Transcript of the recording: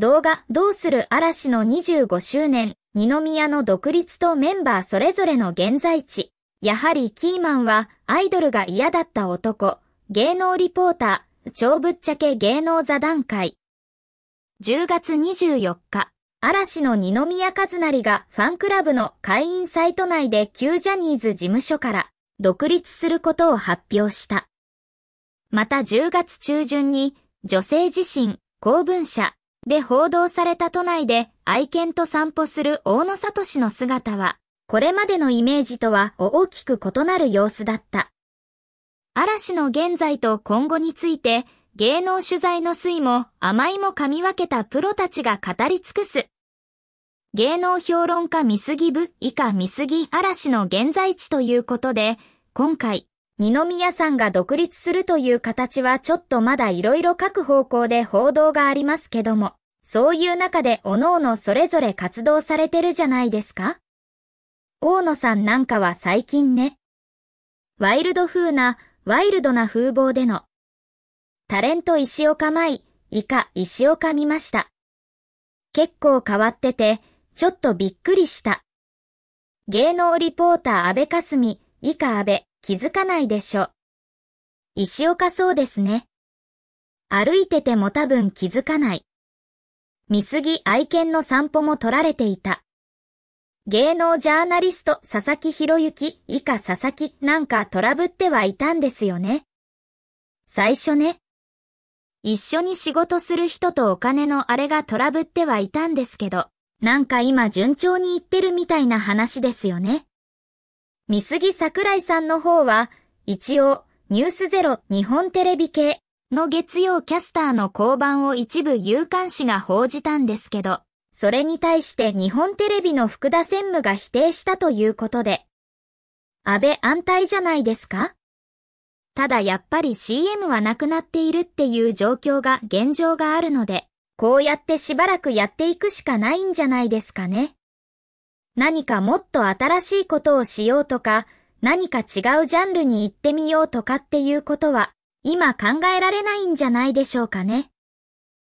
動画、どうする嵐の25周年、二宮の独立とメンバーそれぞれの現在地。やはりキーマンは、アイドルが嫌だった男、芸能リポーター、超ぶっちゃけ芸能座談会。10月24日、嵐の二宮和也がファンクラブの会員サイト内で旧ジャニーズ事務所から独立することを発表した。また10月中旬に、女性自身、公文社、で報道された都内で愛犬と散歩する大野氏の姿は、これまでのイメージとは大きく異なる様子だった。嵐の現在と今後について、芸能取材の推も甘いも噛み分けたプロたちが語り尽くす。芸能評論家見すぎ部以下見すぎ嵐の現在地ということで、今回、二宮さんが独立するという形はちょっとまだ色々各方向で報道がありますけども、そういう中で各々それぞれ活動されてるじゃないですか大野さんなんかは最近ね、ワイルド風な、ワイルドな風貌での、タレント石岡舞、以下石岡見ました。結構変わってて、ちょっとびっくりした。芸能リポーター安倍かすみ、以下安倍、気づかないでしょ。石岡そうですね。歩いてても多分気づかない。見過ぎ愛犬の散歩も取られていた。芸能ジャーナリスト佐々木博之以下佐々木なんかトラブってはいたんですよね。最初ね。一緒に仕事する人とお金のあれがトラブってはいたんですけど、なんか今順調にいってるみたいな話ですよね。見杉桜井さんの方は、一応、ニュースゼロ日本テレビ系の月曜キャスターの交番を一部有刊誌が報じたんですけど、それに対して日本テレビの福田専務が否定したということで、安倍安泰じゃないですかただやっぱり CM はなくなっているっていう状況が現状があるので、こうやってしばらくやっていくしかないんじゃないですかね。何かもっと新しいことをしようとか、何か違うジャンルに行ってみようとかっていうことは、今考えられないんじゃないでしょうかね。